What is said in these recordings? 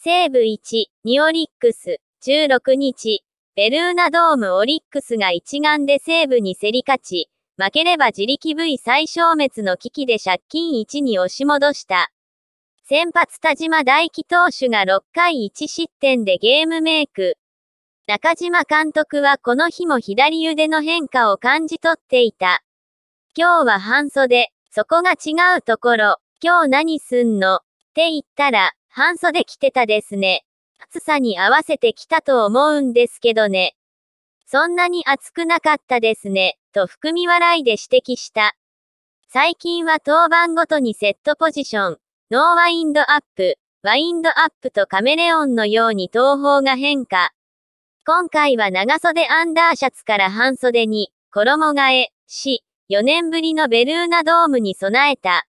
西武1、ニオリックス、16日、ベルーナドームオリックスが一丸で西武に競り勝ち、負ければ自力 V 最消滅の危機で借金1に押し戻した。先発田島大輝投手が6回1失点でゲームメイク。中島監督はこの日も左腕の変化を感じ取っていた。今日は半袖、そこが違うところ、今日何すんのって言ったら、半袖着てたですね。暑さに合わせてきたと思うんですけどね。そんなに暑くなかったですね、と含み笑いで指摘した。最近は当番ごとにセットポジション、ノーワインドアップ、ワインドアップとカメレオンのように東方が変化。今回は長袖アンダーシャツから半袖に、衣替え、し、4年ぶりのベルーナドームに備えた。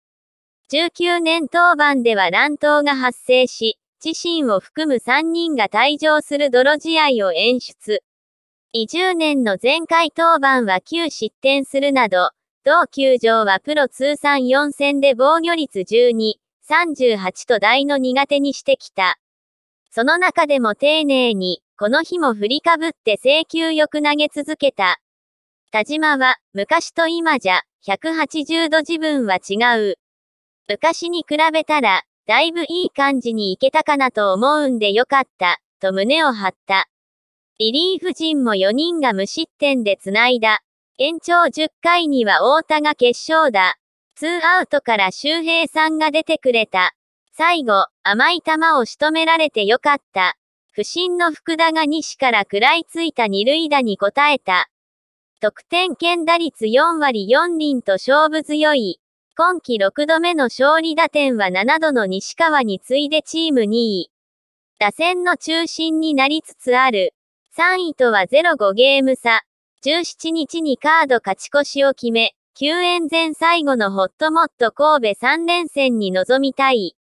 19年当番では乱闘が発生し、自身を含む3人が退場する泥試合を演出。20年の前回当番は9失点するなど、同球場はプロ通算4戦で防御率12、38と大の苦手にしてきた。その中でも丁寧に、この日も振りかぶって請求よく投げ続けた。田島は、昔と今じゃ、180度自分は違う。昔に比べたら、だいぶいい感じにいけたかなと思うんでよかった、と胸を張った。リリーフ陣も4人が無失点で繋いだ。延長10回には太田が決勝だ。ツーアウトから周平さんが出てくれた。最後、甘い球を仕留められてよかった。不審の福田が西から食らいついた二塁打に応えた。得点圏打率4割4輪と勝負強い。今季6度目の勝利打点は7度の西川に次いでチーム2位。打線の中心になりつつある。3位とは0-5ゲーム差。17日にカード勝ち越しを決め、9円前最後のホットモット神戸3連戦に臨みたい。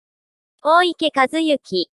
大池和幸。